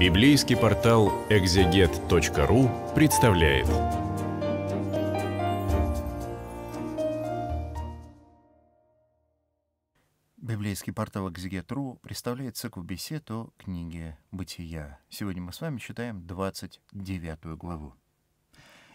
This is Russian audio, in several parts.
Библейский портал экзегет.ру представляет. Библейский портал экзегет.ру представляет цикл бесед о книге «Бытия». Сегодня мы с вами читаем 29 главу.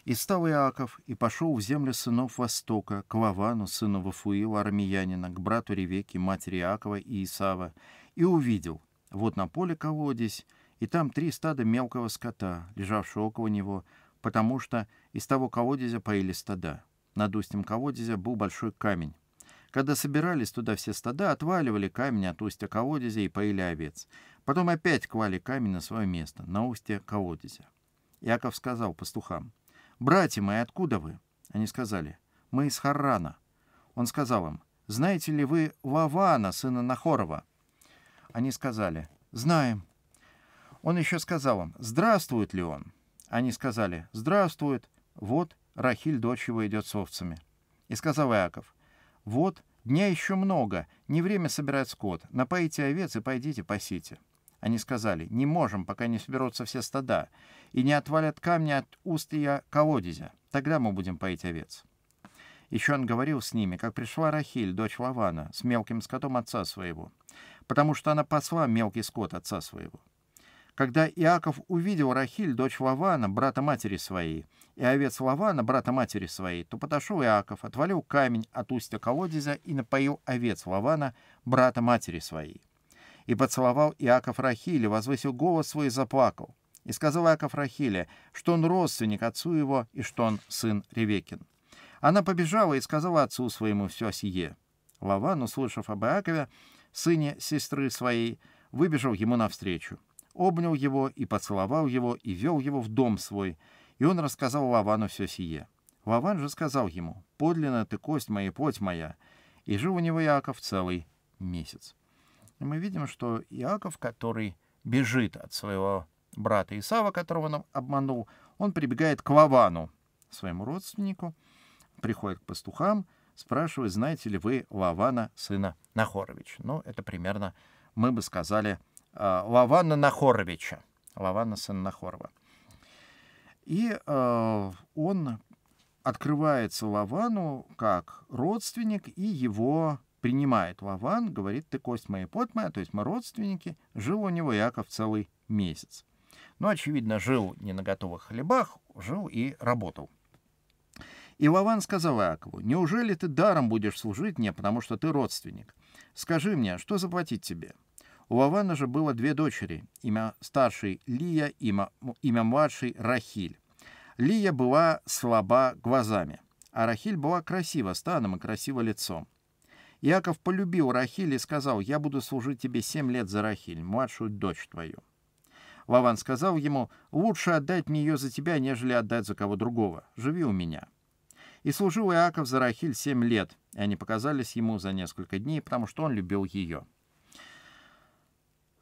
«И стал Иаков, и пошел в землю сынов Востока, к Лавану, сыну Вафуила, армиянина, к брату Ревеке матери Иакова и Исава, и увидел, вот на поле колодец, и там три стада мелкого скота, лежавшего около него, потому что из того колодезя поили стада. Над устьем колодезя был большой камень. Когда собирались туда все стада, отваливали камень от устья колодезя и поили овец. Потом опять квали камень на свое место, на устье колодезя. Яков сказал пастухам, «Братья мои, откуда вы?» Они сказали, «Мы из Харрана». Он сказал им, «Знаете ли вы Вавана, сына Нахорова?» Они сказали, «Знаем». Он еще сказал им, «Здравствует ли он?» Они сказали, «Здравствует». Вот Рахиль, дочь его, идет с овцами. И сказал Иаков, «Вот, дня еще много, не время собирать скот. Напоите овец и пойдите пасите». Они сказали, «Не можем, пока не соберутся все стада, и не отвалят камни от устья колодезя. Тогда мы будем поить овец». Еще он говорил с ними, как пришла Рахиль, дочь Лавана, с мелким скотом отца своего, потому что она посла мелкий скот отца своего. Когда Иаков увидел Рахиль, дочь Лавана, брата матери своей, и овец Лавана, брата матери своей, то подошел Иаков, отвалил камень от устья колодезя и напоил овец Лавана, брата матери своей. И поцеловал Иаков Рахиле, возвысил голос свой и заплакал. И сказал Иаков Рахиле, что он родственник отцу его и что он сын Ревекин. Она побежала и сказала отцу своему все сие. Лаван, услышав об Иакове, сыне сестры своей, выбежал ему навстречу обнял его и поцеловал его и вел его в дом свой, и он рассказал Лавану все сие. Лаван же сказал ему, «Подлинно ты кость моя, плоть моя». И жил у него Иаков целый месяц. И мы видим, что Иаков, который бежит от своего брата Исава, которого он обманул, он прибегает к Лавану, своему родственнику, приходит к пастухам, спрашивает, знаете ли вы Лавана, сына Нахорович. Ну, это примерно, мы бы сказали, — а, Лавана Нахоровича, Лавана Саннахорова. И э, он открывается Лавану как родственник, и его принимает Лаван, говорит, ты кость моя, пот моя, то есть мы родственники. Жил у него Яков целый месяц. Но, ну, очевидно, жил не на готовых хлебах, жил и работал. И Лаван сказал Иакову, «Неужели ты даром будешь служить мне, потому что ты родственник? Скажи мне, что заплатить тебе?» У Вавана же было две дочери, имя старшей Лия, имя, имя младшей Рахиль. Лия была слаба глазами, а Рахиль была красива станом и красиво лицом. Иаков полюбил Рахиль и сказал, «Я буду служить тебе семь лет за Рахиль, младшую дочь твою». Лаван сказал ему, «Лучше отдать мне ее за тебя, нежели отдать за кого другого. Живи у меня». И служил Иаков за Рахиль семь лет, и они показались ему за несколько дней, потому что он любил ее.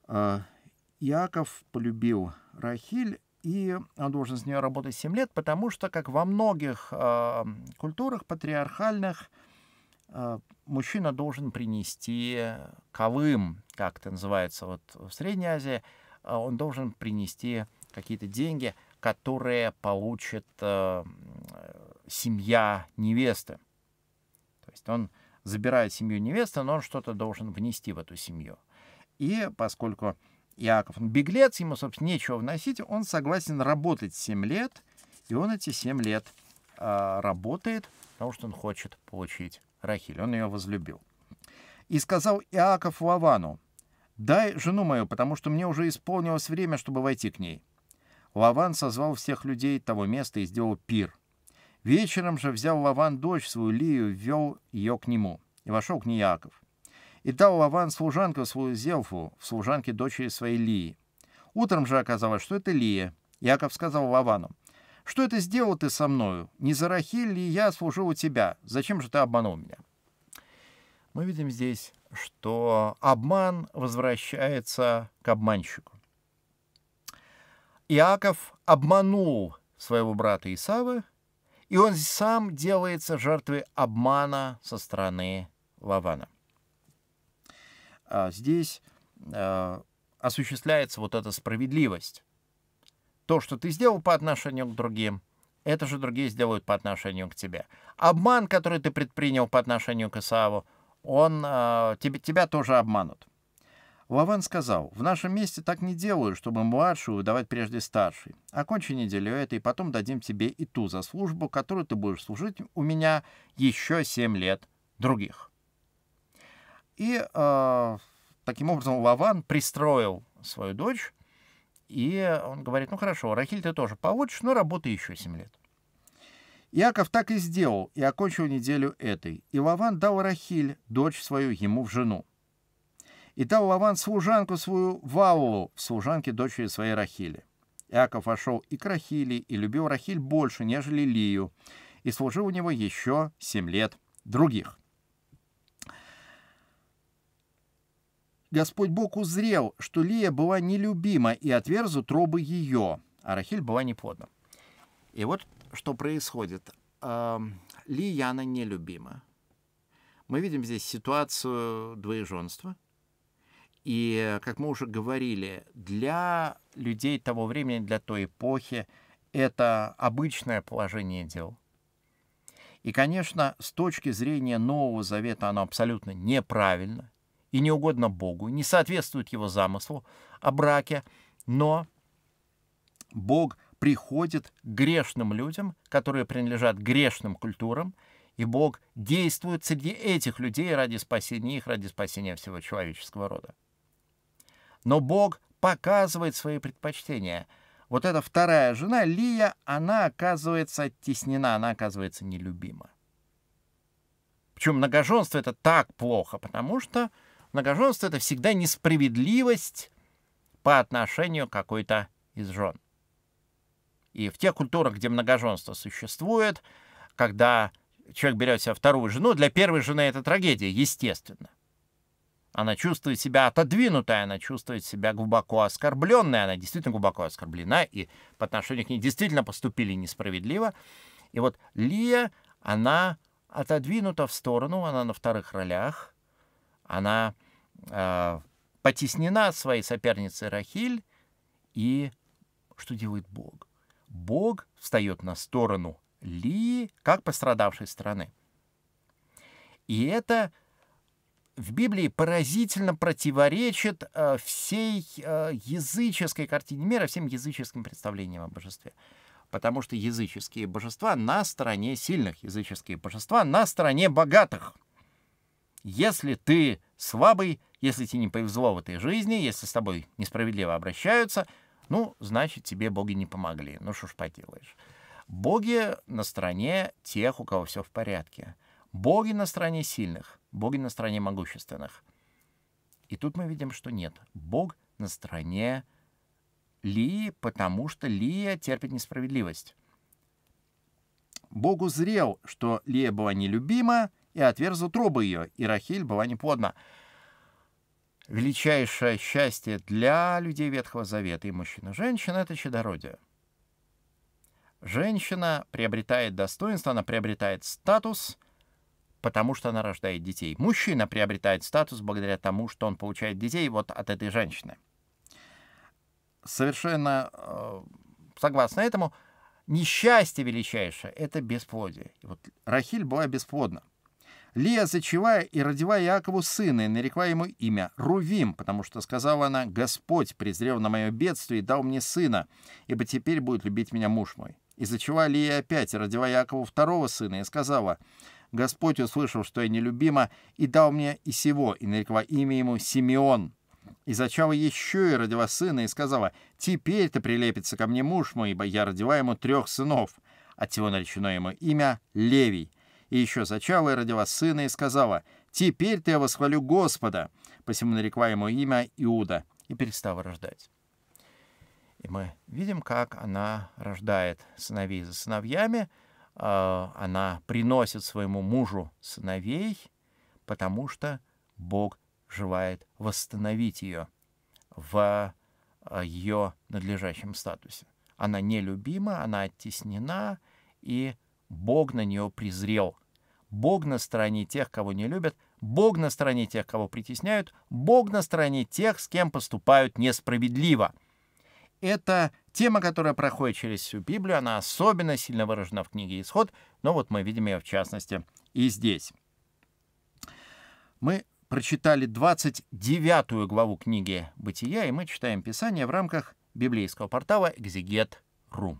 Иаков э, полюбил Рахиль, и он должен с нее работать 7 лет, потому что, как во многих э, культурах патриархальных, э, мужчина должен принести ковым, как это называется вот в Средней Азии, э, он должен принести какие-то деньги, которые получит э, семья невесты. То есть он забирает семью невесты, но он что-то должен внести в эту семью. И поскольку Иаков беглец, ему, собственно, нечего вносить, он согласен работать 7 лет, и он эти 7 лет э, работает, потому что он хочет получить Рахиль. Он ее возлюбил. И сказал Иаков Лавану, «Дай жену мою, потому что мне уже исполнилось время, чтобы войти к ней». Лаван созвал всех людей того места и сделал пир. Вечером же взял Лаван дочь свою Лию, ввел ее к нему. И вошел к ней Иаков. И дал Лаван служанку свою Зелфу, в служанке дочери своей Лии. Утром же оказалось, что это Лия. Яков сказал Лавану, «Что это сделал ты со мною? Не за Рахиль ли я служил у тебя? Зачем же ты обманул меня?» Мы видим здесь, что обман возвращается к обманщику. Иаков обманул своего брата Исава, и он сам делается жертвой обмана со стороны Лавана. А, здесь а, осуществляется вот эта справедливость. То, что ты сделал по отношению к другим, это же другие сделают по отношению к тебе. Обман, который ты предпринял по отношению к Исааву, он, э, тебя тоже обманут. Лаван сказал, «В нашем месте так не делают, чтобы младшую выдавать прежде старшей. Окончи неделю это, и потом дадим тебе и ту за службу, которую ты будешь служить у меня еще семь лет других». И э, таким образом Лаван пристроил свою дочь, и он говорит, ну хорошо, Рахиль ты тоже получишь, но работай еще 7 лет. Иаков так и сделал, и окончил неделю этой. И Лаван дал Рахиль, дочь свою, ему в жену. И дал Лаван служанку свою Ваулу, в служанке дочери своей Рахили. Иаков вошел и к Рахили и любил Рахиль больше, нежели Лию, и служил у него еще семь лет других. Господь Бог узрел, что Лия была нелюбима, и отверзу тробы ее, а Рахиль была неплодна. И вот что происходит. Эм, Лия, она нелюбима. Мы видим здесь ситуацию двоеженства. И, как мы уже говорили, для людей того времени, для той эпохи, это обычное положение дел. И, конечно, с точки зрения Нового Завета оно абсолютно неправильно и не угодно Богу, не соответствует его замыслу о браке, но Бог приходит к грешным людям, которые принадлежат грешным культурам, и Бог действует среди этих людей ради спасения их, ради спасения всего человеческого рода. Но Бог показывает свои предпочтения. Вот эта вторая жена, Лия, она оказывается оттеснена, она оказывается нелюбима. Причем многоженство это так плохо, потому что Многоженство — это всегда несправедливость по отношению к какой-то из жен. И в тех культурах, где многоженство существует, когда человек берет себе вторую жену, для первой жены это трагедия, естественно. Она чувствует себя отодвинутой, она чувствует себя глубоко оскорбленной, она действительно глубоко оскорблена, и по отношению к ней действительно поступили несправедливо. И вот Лия, она отодвинута в сторону, она на вторых ролях, она э, потеснена своей соперницей Рахиль, и что делает Бог? Бог встает на сторону Ли как пострадавшей страны. И это в Библии поразительно противоречит э, всей э, языческой картине мира, всем языческим представлениям о божестве. Потому что языческие божества на стороне сильных, языческие божества на стороне богатых. Если ты слабый, если тебе не повезло в этой жизни, если с тобой несправедливо обращаются, ну, значит, тебе боги не помогли. Ну, что ж поделаешь. Боги на стороне тех, у кого все в порядке. Боги на стороне сильных, боги на стороне могущественных. И тут мы видим, что нет. Бог на стороне Лии, потому что Лия терпит несправедливость. Богу зрел, что Лия была нелюбима, и отверзла трубы ее, и Рахиль была неплодна. Величайшее счастье для людей Ветхого Завета и мужчин и женщин — это чадородие. Женщина приобретает достоинство, она приобретает статус, потому что она рождает детей. Мужчина приобретает статус благодаря тому, что он получает детей вот от этой женщины. Совершенно э, согласно этому, несчастье величайшее — это бесплодие. И вот Рахиль была бесплодна. Лия, зачевая и родила Иакову сына, и нарекла ему имя Рувим, потому что сказала она, «Господь, презрев на мое бедствие, и дал мне сына, ибо теперь будет любить меня муж мой». И зачала Лия опять, и родила Иакову второго сына, и сказала, «Господь услышал, что я нелюбима, и дал мне и сего, и нарекла имя ему Симеон». И зачала еще и родила сына, и сказала, «Теперь-то прилепится ко мне муж мой, ибо я родила ему трех сынов». От всего наречено ему имя Левий — и еще зачала и родила сына и сказала, «Теперь-то я восхвалю Господа». Посему нарекла ему имя Иуда и перестала рождать. И мы видим, как она рождает сыновей за сыновьями, а, она приносит своему мужу сыновей, потому что Бог желает восстановить ее в а, ее надлежащем статусе. Она нелюбима, она оттеснена, и Бог на нее презрел. Бог на стороне тех, кого не любят, Бог на стороне тех, кого притесняют, Бог на стороне тех, с кем поступают несправедливо. Это тема, которая проходит через всю Библию, она особенно сильно выражена в книге «Исход», но вот мы видим ее в частности и здесь. Мы прочитали 29 главу книги «Бытия», и мы читаем Писание в рамках библейского портала «Экзегет.ру».